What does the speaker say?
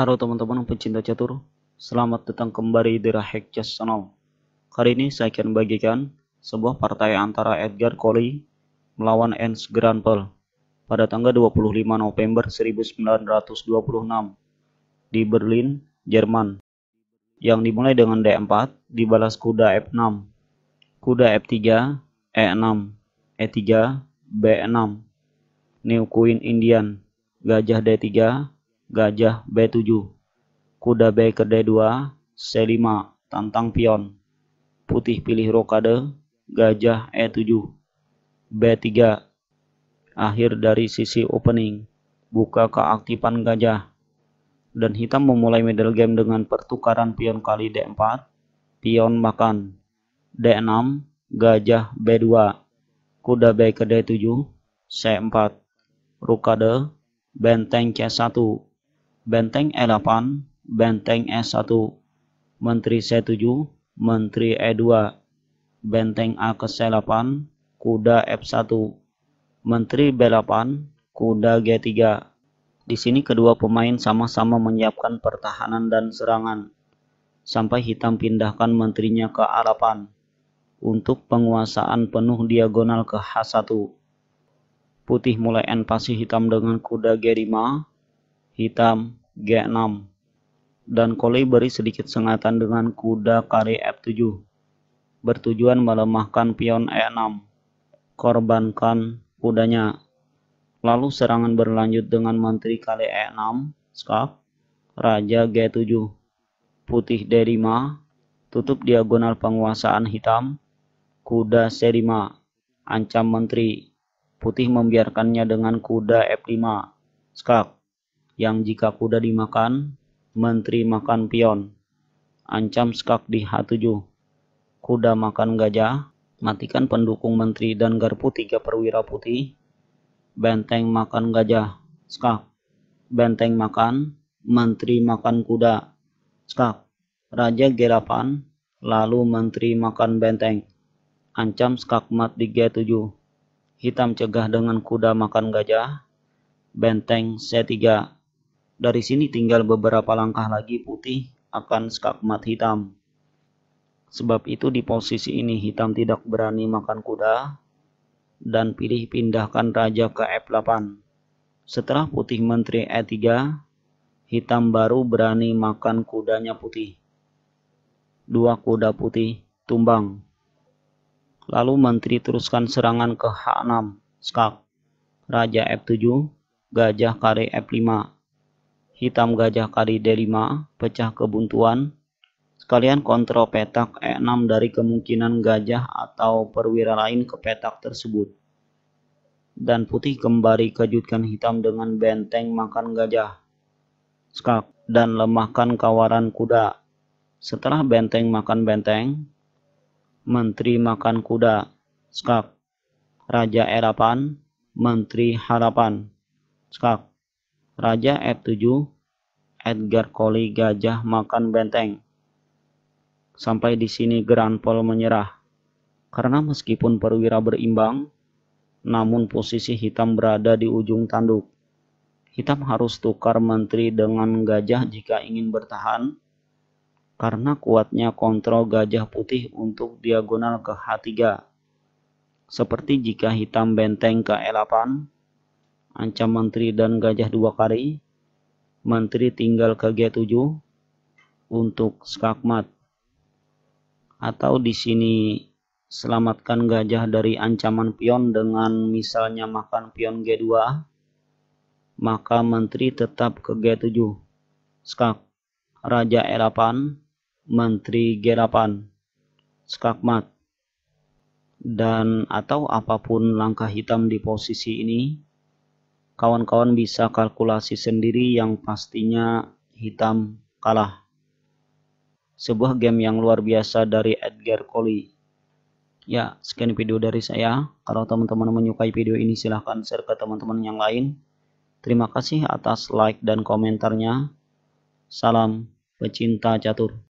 Halo teman-teman pencinta catur, selamat datang kembali di Rahek Chess Channel. Kali ini saya akan bagikan sebuah partai antara Edgar Colley melawan Ernst Granpel pada tanggal 25 November 1926 di Berlin, Jerman. Yang dimulai dengan D4, dibalas kuda F6, kuda F3, E6, E3, B6, New Queen Indian, gajah D3, gajah B7, kuda B ke D2, C5, tantang pion, putih pilih rokade, gajah E7, B3, akhir dari sisi opening, buka keaktifan gajah, dan hitam memulai middle game dengan pertukaran pion kali D4, pion makan, D6, gajah B2, kuda B ke D7, C4, rokade, benteng C1, Benteng E8, Benteng e S1, Menteri C7, Menteri E2, Benteng A ke C8, Kuda F1, Menteri B8, Kuda G3. Di sini kedua pemain sama-sama menyiapkan pertahanan dan serangan. Sampai hitam pindahkan menterinya ke A8 untuk penguasaan penuh diagonal ke H1. Putih mulai pasti hitam dengan kuda G5, hitam G6 dan Koli beri sedikit sengatan dengan kuda kari F7 bertujuan melemahkan pion E6 korbankan kudanya lalu serangan berlanjut dengan menteri kali E6 skak raja G7 putih D5 tutup diagonal penguasaan hitam kuda C5 ancam menteri putih membiarkannya dengan kuda F5 skak yang jika kuda dimakan, menteri makan pion. Ancam skak di H7. Kuda makan gajah, matikan pendukung menteri dan garpu tiga perwira putih. Benteng makan gajah, skak. Benteng makan, menteri makan kuda, skak. Raja gerapan, lalu menteri makan benteng. Ancam skak mat di G7. Hitam cegah dengan kuda makan gajah. Benteng C3 dari sini tinggal beberapa langkah lagi putih akan skakmat hitam. Sebab itu di posisi ini hitam tidak berani makan kuda dan pilih pindahkan raja ke F8. Setelah putih menteri E3, hitam baru berani makan kudanya putih. Dua kuda putih tumbang. Lalu menteri teruskan serangan ke H6, skak. Raja F7, gajah kare F5, hitam gajah kali D5, pecah kebuntuan. Sekalian kontrol petak E6 dari kemungkinan gajah atau perwira lain ke petak tersebut. Dan putih kembali kejutkan hitam dengan benteng makan gajah. Skak dan lemahkan kawaran kuda. Setelah benteng makan benteng, menteri makan kuda. Skak. Raja Erapan, menteri harapan. Skak Raja f 7 Edgar koli gajah makan benteng. Sampai di sini Grand menyerah. Karena meskipun perwira berimbang, namun posisi hitam berada di ujung tanduk. Hitam harus tukar menteri dengan gajah jika ingin bertahan, karena kuatnya kontrol gajah putih untuk diagonal ke H3. Seperti jika hitam benteng ke E8, ancam menteri dan gajah dua kali. Menteri tinggal ke G7 untuk skakmat. Atau di sini selamatkan gajah dari ancaman pion dengan misalnya makan pion G2. Maka menteri tetap ke G7. Skak. Raja E8. Menteri G8. Skakmat. Dan atau apapun langkah hitam di posisi ini kawan-kawan bisa kalkulasi sendiri yang pastinya hitam kalah. Sebuah game yang luar biasa dari Edgar Coli. Ya, sekian video dari saya. Kalau teman-teman menyukai video ini silahkan share ke teman-teman yang lain. Terima kasih atas like dan komentarnya. Salam pecinta catur.